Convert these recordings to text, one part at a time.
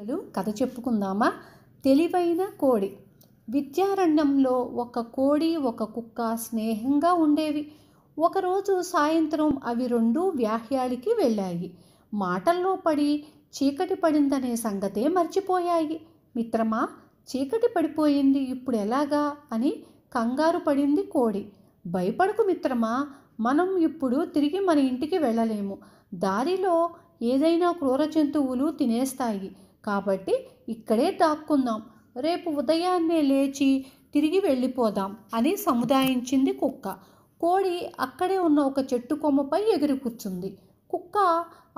పిల్లలు కథ చెప్పుకుందామా తెలివైన కోడి విద్యారణ్యంలో ఒక కోడి ఒక కుక్క స్నేహంగా ఉండేవి ఒకరోజు సాయంత్రం అవి రెండు వ్యాహ్యాలకి వెళ్ళాయి మాటల్లో పడి చీకటి పడిందనే సంగతే మర్చిపోయాయి మిత్రమా చీకటి పడిపోయింది ఇప్పుడు ఎలాగా అని కంగారు పడింది కోడి భయపడకు మిత్రమా మనం ఇప్పుడు తిరిగి మన ఇంటికి వెళ్ళలేము దారిలో ఏదైనా క్రూర జంతువులు తినేస్తాయి కాబట్టి ఇక్కడే దాక్కుందాం రేపు ఉదయాన్నే లేచి తిరిగి వెళ్ళిపోదాం అని సముదాయించింది కుక్క కోడి అక్కడే ఉన్న ఒక చెట్టు కొమ్మపై ఎగిరి కూర్చుంది కుక్క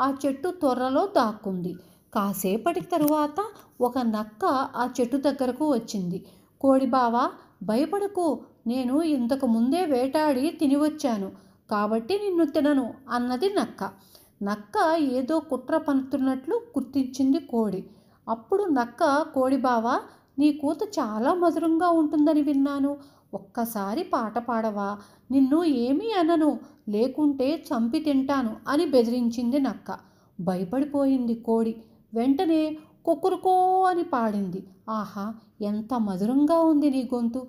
ఆ చెట్టు త్వరలో దాక్కుంది కాసేపటి తరువాత ఒక నక్క ఆ చెట్టు దగ్గరకు వచ్చింది కోడి బావా భయపడకు నేను ఇంతకు ముందే వేటాడి తినివచ్చాను కాబట్టి నిన్ను తినను అన్నది నక్క నక్క ఏదో కుట్ర పనుతున్నట్లు గుర్తించింది కోడి అప్పుడు నక్క కోడిబావ నీ కూత చాలా మధురంగా ఉంటుందని విన్నాను ఒక్కసారి పాట పాడవా నిన్ను ఏమీ అనను లేకుంటే చంపి తింటాను అని బెదిరించింది నక్క భయపడిపోయింది కోడి వెంటనే కుకురుకో అని పాడింది ఆహా ఎంత మధురంగా ఉంది నీ గొంతు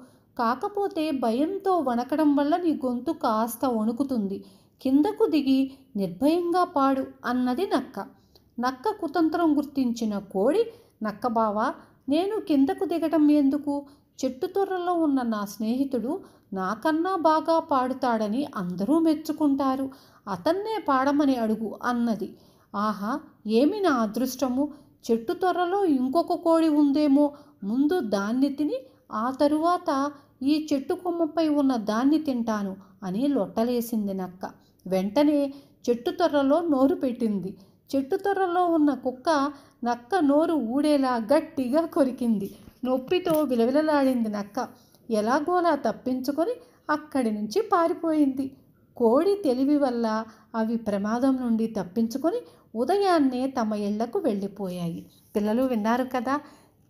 కాకపోతే భయంతో వణకడం వల్ల నీ గొంతు కాస్త వణుకుతుంది కిందకు దిగి నిర్భయంగా పాడు అన్నది నక్క నక్క కుతంత్రం గుర్తించిన కోడి నక్కబావ నేను కిందకు దిగటం ఎందుకు చెట్టు తొర్రలో ఉన్న నా స్నేహితుడు నాకన్నా బాగా పాడుతాడని అందరూ మెచ్చుకుంటారు అతన్నే పాడమని అడుగు అన్నది ఆహా ఏమి నా అదృష్టము చెట్టు తొర్రలో ఇంకొక కోడి ఉందేమో ముందు దాన్ని తిని ఆ తరువాత ఈ చెట్టు కొమ్మపై ఉన్న దాన్ని తింటాను అని లొట్టలేసింది నక్క వెంటనే చెట్టు తొర్రలో నోరు పెట్టింది చెట్టు తొర్రలో ఉన్న కుక్క నక్క నోరు ఊడేలా గట్టిగా కొరికింది నొప్పితో విలవిలలాడింది నక్క ఎలాగోలా తప్పించుకొని అక్కడి నుంచి పారిపోయింది కోడి తెలివి వల్ల అవి ప్రమాదం నుండి తప్పించుకొని ఉదయాన్నే తమ ఇళ్లకు వెళ్ళిపోయాయి పిల్లలు విన్నారు కదా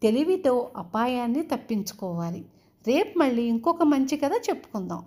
తెలివితో అపాయాన్ని తప్పించుకోవాలి రేపు మళ్ళీ ఇంకొక మంచి కథ చెప్పుకుందాం